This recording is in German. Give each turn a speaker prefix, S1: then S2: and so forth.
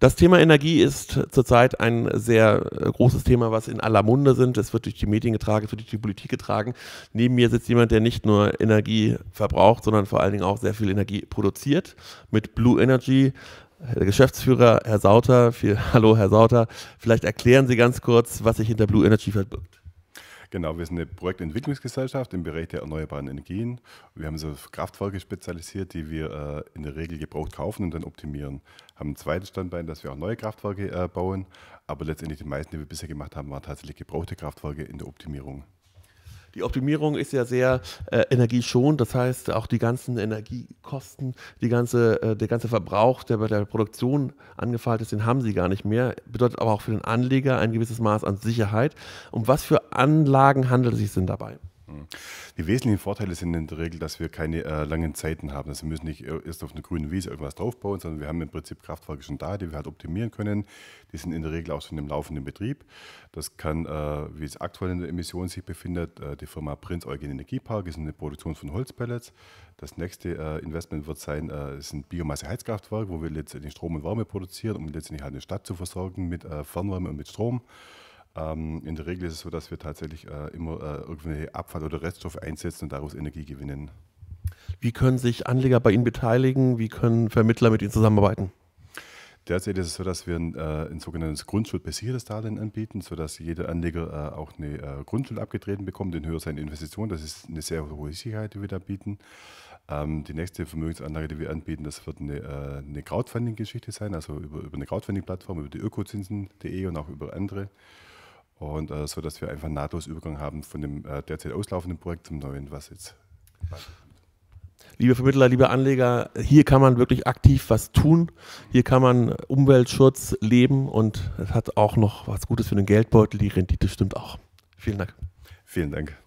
S1: Das Thema Energie ist zurzeit ein sehr äh, großes Thema, was in aller Munde sind. Es wird durch die Medien getragen, es wird durch die Politik getragen. Neben mir sitzt jemand, der nicht nur Energie verbraucht, sondern vor allen Dingen auch sehr viel Energie produziert. Mit Blue Energy der Geschäftsführer Herr Sauter. Viel, hallo Herr Sauter. Vielleicht erklären Sie ganz kurz, was sich hinter Blue Energy verbirgt.
S2: Genau, wir sind eine Projektentwicklungsgesellschaft im Bereich der erneuerbaren Energien. Wir haben so Kraftwerke spezialisiert, die wir äh, in der Regel gebraucht kaufen und dann optimieren. Haben einen zweiten Standbein, dass wir auch neue Kraftwerke äh, bauen, aber letztendlich die meisten, die wir bisher gemacht haben, waren tatsächlich gebrauchte Kraftwerke
S1: in der Optimierung. Die Optimierung ist ja sehr äh, energieschonend, das heißt auch die ganzen Energiekosten, die ganze, äh, der ganze Verbrauch, der bei der Produktion angefallen ist, den haben sie gar nicht mehr. Bedeutet aber auch für den Anleger ein gewisses Maß an Sicherheit. Um was für Anlagen handelt es sich denn dabei?
S2: Mhm. Die wesentlichen Vorteile sind in der Regel, dass wir keine äh, langen Zeiten haben. Also wir müssen nicht äh, erst auf einer grünen Wiese irgendwas draufbauen, sondern wir haben im Prinzip Kraftwerke schon da, die wir halt optimieren können. Die sind in der Regel auch schon im laufenden Betrieb. Das kann, äh, wie es aktuell in der Emission sich befindet, äh, die Firma Prinz Eugen Energiepark ist eine Produktion von Holzpellets. Das nächste äh, Investment wird sein, ist äh, ein Biomasse-Heizkraftwerk, wo wir letztendlich Strom und Wärme produzieren, um letztendlich halt eine Stadt zu versorgen mit Fernwärme und mit Strom. Ähm, in der Regel ist es so, dass wir tatsächlich äh, immer äh, irgendwelche Abfall- oder Reststoffe einsetzen und daraus Energie gewinnen.
S1: Wie können sich Anleger bei Ihnen beteiligen? Wie können Vermittler mit Ihnen zusammenarbeiten?
S2: Derzeit ist es so, dass wir ein, äh, ein sogenanntes grundschuldbasiertes Darlehen anbieten, sodass jeder Anleger äh, auch eine äh, Grundschuld abgetreten bekommt, in höher seine Investition. Das ist eine sehr hohe Sicherheit, die wir da bieten. Ähm, die nächste Vermögensanlage, die wir anbieten, das wird eine, äh, eine Crowdfunding-Geschichte sein, also über, über eine Crowdfunding-Plattform, über die ökozinsen.de und auch über andere. Und äh, so, dass wir einfach
S1: nahtlos Übergang haben von dem äh, derzeit auslaufenden Projekt zum neuen, was jetzt. Liebe Vermittler, liebe Anleger, hier kann man wirklich aktiv was tun. Hier kann man Umweltschutz leben und es hat auch noch was Gutes für den Geldbeutel. Die Rendite stimmt auch.
S2: Vielen Dank. Vielen Dank.